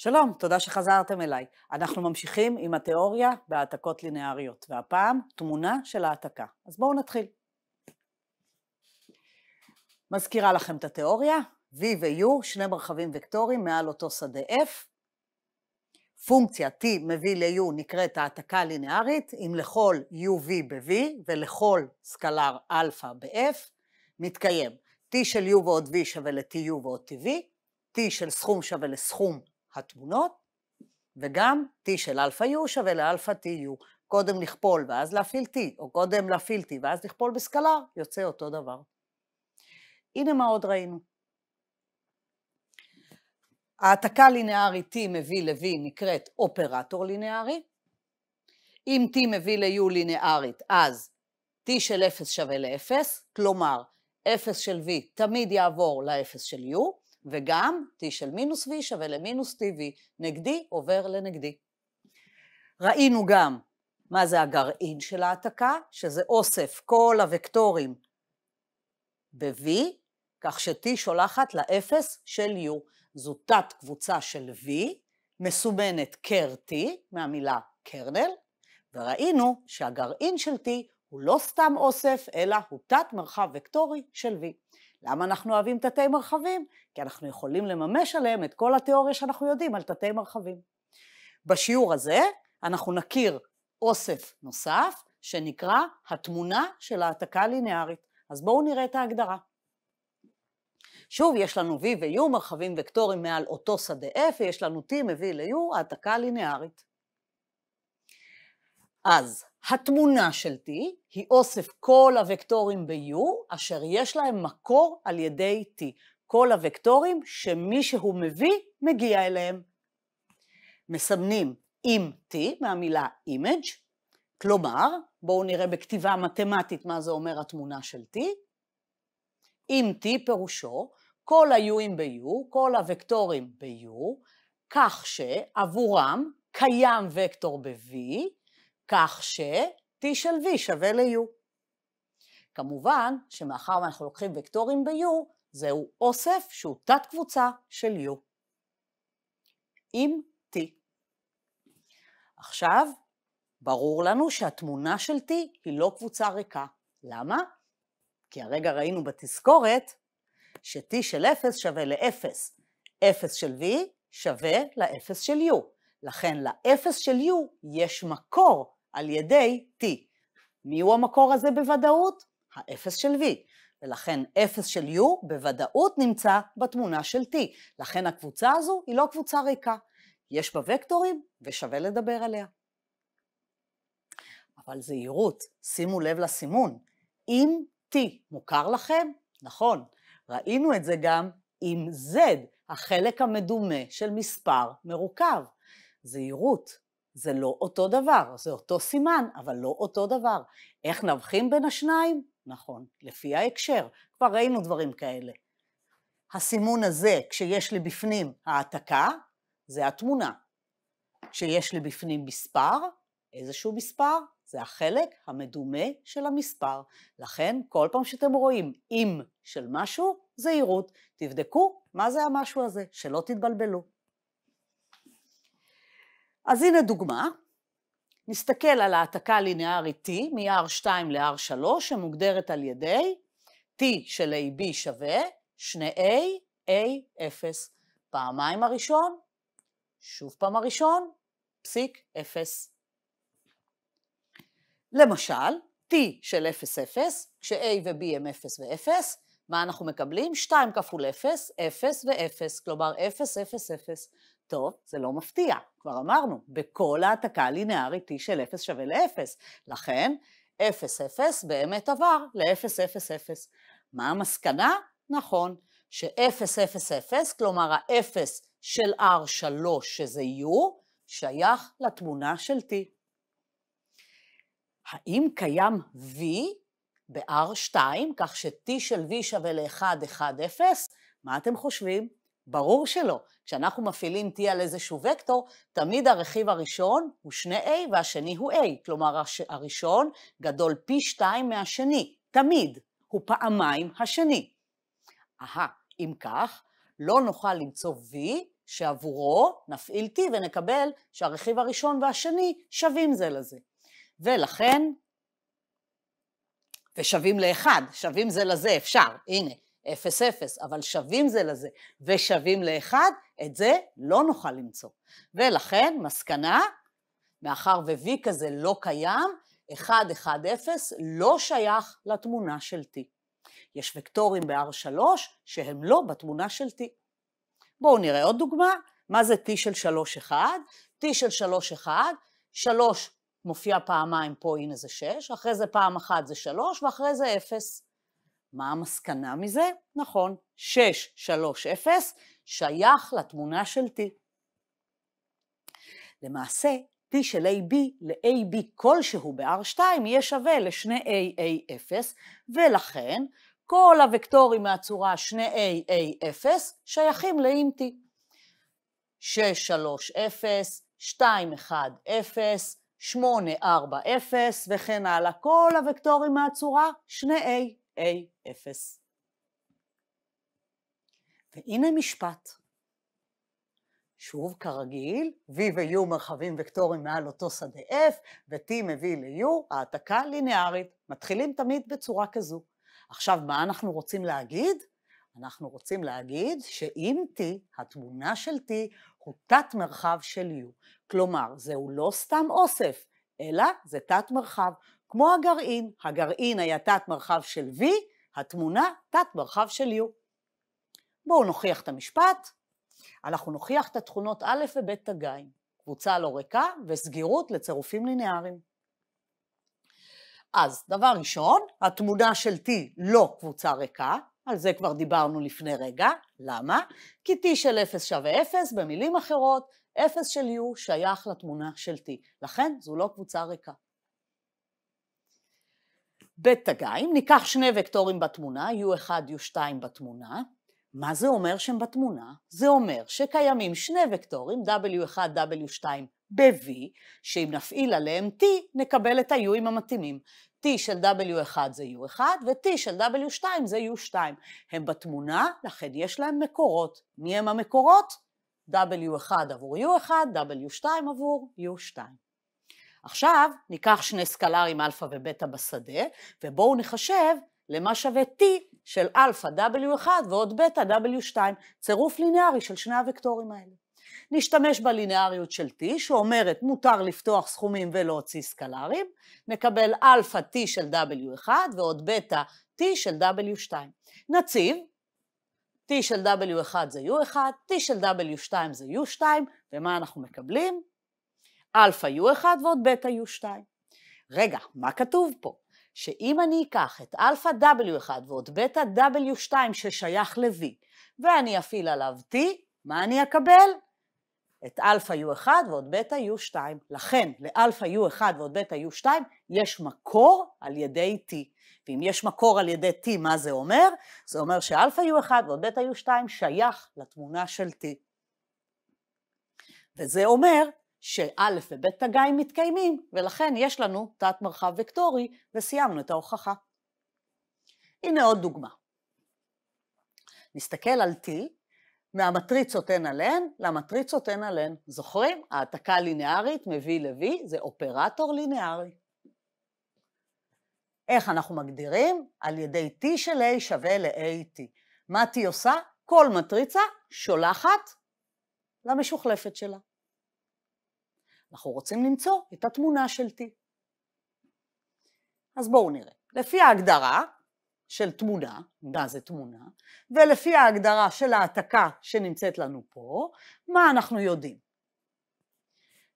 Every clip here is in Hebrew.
שלום, תודה שחזרתם אליי. אנחנו ממשיכים עם התיאוריה בהעתקות לינאריות, והפעם תמונה של העתקה. אז בואו נתחיל. מזכירה לכם את התיאוריה, V ו-U, שני מרחבים וקטוריים מעל אותו שדה F. פונקציה T מביא ל-U נקראת העתקה לינארית, אם לכל UV ב-V ולכל סקלר אלפא ב-F, מתקיים T של U ועוד V שווה ל-TU ועוד TV, T של סכום שווה לסכום התמונות, וגם T של Alpha U שווה ל לאלפא TU. קודם לכפול ואז להפעיל T, או קודם להפעיל T ואז לכפול בסקלר, יוצא אותו דבר. הנה מה עוד ראינו. העתקה לינארית T מביא ל-V נקראת אופרטור לינארי. אם T מביא ל-U לינארית, אז T של 0 שווה ל-0, כלומר, 0 של V תמיד יעבור ל-0 של U, וגם t של מינוס v שווה למינוס tv, נגדי עובר לנגדי. ראינו גם מה זה הגרעין של ההעתקה, שזה אוסף כל הוקטורים ב-v, כך ש-t שולחת לאפס של u. זו תת קבוצה של v, מסומנת קר-t, מהמילה קרנל, וראינו שהגרעין של t הוא לא סתם אוסף, אלא הוא תת מרחב וקטורי של v. למה אנחנו אוהבים תתי מרחבים? כי אנחנו יכולים לממש עליהם את כל התיאוריה שאנחנו יודעים על תתי מרחבים. בשיעור הזה אנחנו נכיר אוסף נוסף שנקרא התמונה של העתקה לינארית. אז בואו נראה את ההגדרה. שוב, יש לנו V ו-U, מרחבים וקטורים מעל אותו שדה F, ויש לנו T מביא ל-U, העתקה לינארית. אז התמונה של T היא אוסף כל הוקטורים ב-U, אשר יש להם מקור על ידי T. כל הוקטורים שהוא מביא, מגיע אליהם. מסמנים עם T מהמילה image, כלומר, בואו נראה בכתיבה מתמטית מה זה אומר התמונה של T. עם T פירושו כל ה-U'ים ב-U, כל הוקטורים ב-U, כך שעבורם קיים וקטור ב-V, כך ש-T של V שווה ל-U. כמובן שמאחר ואנחנו לוקחים וקטורים ב-U, זהו אוסף שהוא תת-קבוצה של U. עם T. עכשיו, ברור לנו שהתמונה של T היא לא קבוצה ריקה. למה? כי הרגע ראינו בתזכורת ש-T של 0 שווה ל-0. 0 של V שווה ל-0 של U. לכן ל-0 של U יש מקור על ידי T. מי הוא המקור הזה בוודאות? האפס של V. ולכן 0 של U בוודאות נמצא בתמונה של T. לכן הקבוצה הזו היא לא קבוצה ריקה. יש בה וקטורים ושווה לדבר עליה. אבל זהירות, שימו לב לסימון. אם T מוכר לכם? נכון, ראינו את זה גם עם Z, החלק המדומה של מספר מרוכב. זהירות, זה לא אותו דבר, זה אותו סימן, אבל לא אותו דבר. איך נבחין בין השניים? נכון, לפי ההקשר. כבר ראינו דברים כאלה. הסימון הזה, כשיש לי בפנים העתקה, זה התמונה. כשיש לי בפנים מספר, איזשהו מספר, זה החלק המדומה של המספר. לכן, כל פעם שאתם רואים אם של משהו, זהירות. תבדקו מה זה המשהו הזה, שלא תתבלבלו. אז הנה דוגמה. נסתכל על העתקה הלינארית T מ-R2 ל-R3, שמוגדרת על ידי T של AB שווה 2A, A0. פעמיים הראשון, שוב פעם הראשון, פסיק 0. למשל, T של 0, 0, כש-A ו-B הם 0 ו-0, מה אנחנו מקבלים? 2 כפול 0, 0 ו-0, כלומר 0, 0, 0. טוב, זה לא מפתיע, כבר אמרנו, בכל העתקה לינארית t של 0 שווה ל-0. לכן, 0, 0 באמת עבר ל-0, 0, 0. מה המסקנה? נכון, ש-0, 0, 0, כלומר ה-0 של R3, שזה U, שייך לתמונה של T. האם קיים V ב-R2, כך ש-T של V שווה ל-1, 1, 0? מה אתם חושבים? ברור שלא, כשאנחנו מפעילים T על איזשהו וקטור, תמיד הרכיב הראשון הוא שני a והשני הוא A, כלומר הראשון גדול פי שתיים מהשני, תמיד, הוא פעמיים השני. אהה, אם כך, לא נוכל למצוא V שעבורו נפעיל T ונקבל שהרכיב הראשון והשני שווים זה לזה. ולכן, ושווים לאחד, שווים זה לזה, אפשר, הנה. אפס אפס, אבל שווים זה לזה ושווים לאחד, את זה לא נוכל למצוא. ולכן, מסקנה, מאחר ו-V כזה לא קיים, 1, 1, 0 לא שייך לתמונה של T. יש וקטורים ב-R3 שהם לא בתמונה של T. בואו נראה עוד דוגמה, מה זה T של 3, 1? T של 3, 1, 3 מופיע פעמיים פה, הנה זה 6, אחרי זה פעם אחת זה 3 ואחרי זה 0. מה המסקנה מזה? נכון, 630 שייך לתמונה של T. למעשה, T של AB ל-AB כלשהו ב-R2 יהיה שווה לשני AA0, ולכן כל הוקטורים מהצורה 2AA0 שייכים ל-M T. 630, 210, 840 וכן הלאה, כל הוקטורים מהצורה 2A. A0. והנה משפט. שוב, כרגיל, V ו-U מרחבים וקטורים מעל אותו שדה F, ו-T מביא ל-U, העתקה ליניארית. מתחילים תמיד בצורה כזו. עכשיו, מה אנחנו רוצים להגיד? אנחנו רוצים להגיד שאם T, התמונה של T, הוא תת מרחב של U. כלומר, זהו לא סתם אוסף, אלא זה תת מרחב. כמו הגרעין, הגרעין היה תת מרחב של V, התמונה תת מרחב של U. בואו נוכיח את המשפט, אנחנו נוכיח את התכונות א' וב' תגיים, קבוצה לא ריקה וסגירות לצירופים ליניאריים. אז דבר ראשון, התמונה של T לא קבוצה ריקה, על זה כבר דיברנו לפני רגע, למה? כי T של 0 שווה 0, במילים אחרות, 0 של U שייך לתמונה של T, לכן זו לא קבוצה ריקה. בתגיים, ניקח שני וקטורים בתמונה, u1, u2 בתמונה. מה זה אומר שהם בתמונה? זה אומר שקיימים שני וקטורים, w1, w2 ב-v, שאם נפעיל עליהם t, נקבל את ה-u'ים המתאימים. t של w1 זה u1 ו-t של w2 זה u2. הם בתמונה, לכן יש להם מקורות. מי הם המקורות? w1 עבור u1, w2 עבור u2. עכשיו ניקח שני סקלרים אלפא ובטא בשדה, ובואו נחשב למה שווה T של אלפא W1 ועוד בטא W2, צירוף ליניארי של שני הוקטורים האלה. נשתמש בליניאריות של T שאומרת מותר לפתוח סכומים ולהוציא סקלרים, נקבל אלפא T של W1 ועוד בטא T של W2. נציב T של W1 זה U1, T של W2 זה U2, ומה אנחנו מקבלים? אלפא u אחד ועוד בטא u שתיים. רגע, מה כתוב פה? שאם אני אקח את אלפא W1 ועוד בטא W2 ששייך ל-V, ואני אפעיל עליו T, מה אני אקבל? את אלפא U1 ועוד בטא U2. לכן, לאלפא U1 ועוד בטא U2 יש מקור על ידי T. ואם יש מקור על ידי T, מה זה אומר? זה אומר שאלפא U1 ועוד בטא U2 שייך לתמונה של T. וזה אומר שא' וב' תגיים מתקיימים, ולכן יש לנו תת מרחב וקטורי, וסיימנו את ההוכחה. הנה עוד דוגמה. נסתכל על T, מהמטריצות n על n למטריצות n על n. זוכרים? העתקה לינארית מ-v ל-v זה אופרטור לינארי. איך אנחנו מגדירים? על ידי t של a שווה ל-at. מה t עושה? כל מטריצה שולחת למשוחלפת שלה. אנחנו רוצים למצוא את התמונה של T. אז בואו נראה. לפי ההגדרה של תמונה, מה זה תמונה, ולפי ההגדרה של ההעתקה שנמצאת לנו פה, מה אנחנו יודעים?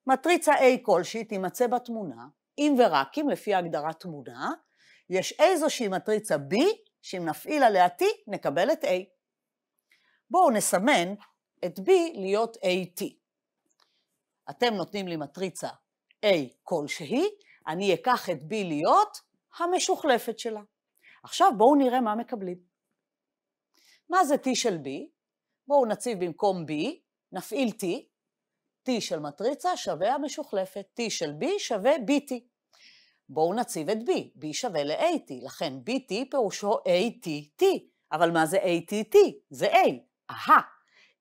מטריצה A כלשהי תימצא בתמונה, אם ורק אם לפי ההגדרה תמונה, יש איזושהי מטריצה B, שאם נפעיל עליה T, נקבל את A. בואו נסמן את B להיות AT. אתם נותנים לי מטריצה A כלשהי, אני אקח את B להיות המשוחלפת שלה. עכשיו בואו נראה מה מקבלים. מה זה T של B? בואו נציב במקום B, נפעיל T, T של מטריצה שווה המשוחלפת, T של B שווה BT. בואו נציב את B, B שווה ל-AT, לכן BT פירושו ATT, אבל מה זה ATT? זה A, אהה.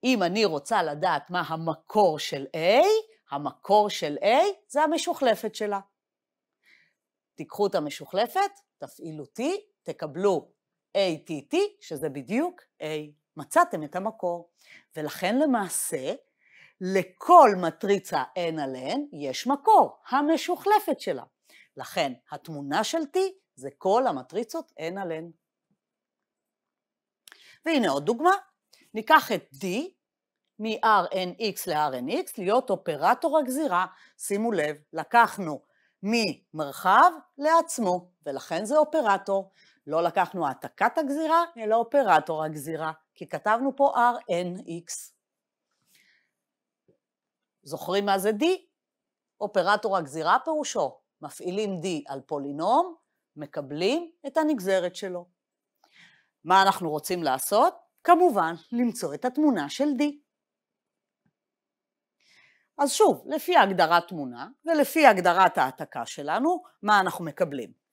אם אני רוצה לדעת מה המקור של A, המקור של A זה המשוכלפת שלה. תיקחו את המשוחלפת, תפעילו T, תקבלו ATT, שזה בדיוק A. מצאתם את המקור. ולכן למעשה, לכל מטריצה N על N יש מקור, המשוכלפת שלה. לכן, התמונה של T זה כל המטריצות N על N. והנה עוד דוגמה. ניקח את D, מ-RNX ל-RNX להיות אופרטור הגזירה. שימו לב, לקחנו ממרחב לעצמו, ולכן זה אופרטור. לא לקחנו העתקת הגזירה, אלא אופרטור הגזירה, כי כתבנו פה RNX. זוכרים מה זה D? אופרטור הגזירה פירושו, מפעילים D על פולינום, מקבלים את הנגזרת שלו. מה אנחנו רוצים לעשות? כמובן, למצוא את התמונה של D. אז שוב, לפי הגדרת תמונה ולפי הגדרת העתקה שלנו, מה אנחנו מקבלים?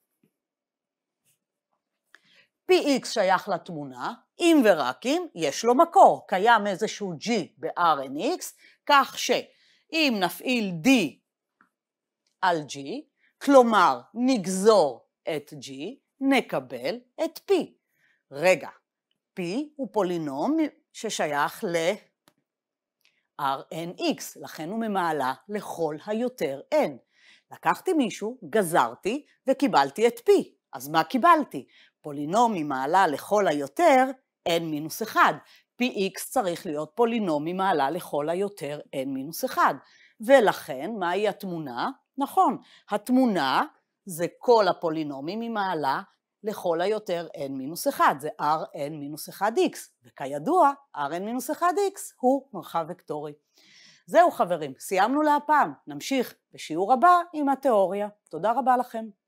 px שייך לתמונה, אם ורק אם יש לו מקור, קיים איזשהו g ב-rnx, כך שאם נפעיל d על g, כלומר נגזור את g, נקבל את p. רגע, p הוא פולינום ששייך ל... RNX, לכן הוא ממעלה לכל היותר N. לקחתי מישהו, גזרתי וקיבלתי את P. אז מה קיבלתי? פולינום ממעלה לכל היותר N מינוס 1. Px צריך להיות פולינום ממעלה לכל היותר N מינוס 1. ולכן, מהי התמונה? נכון, התמונה זה כל הפולינומים ממעלה לכל היותר n-1, מינוס זה rn-1x, מינוס וכידוע rn-1x מינוס הוא מרחב וקטורי. זהו חברים, סיימנו להפעם, נמשיך בשיעור הבא עם התיאוריה. תודה רבה לכם.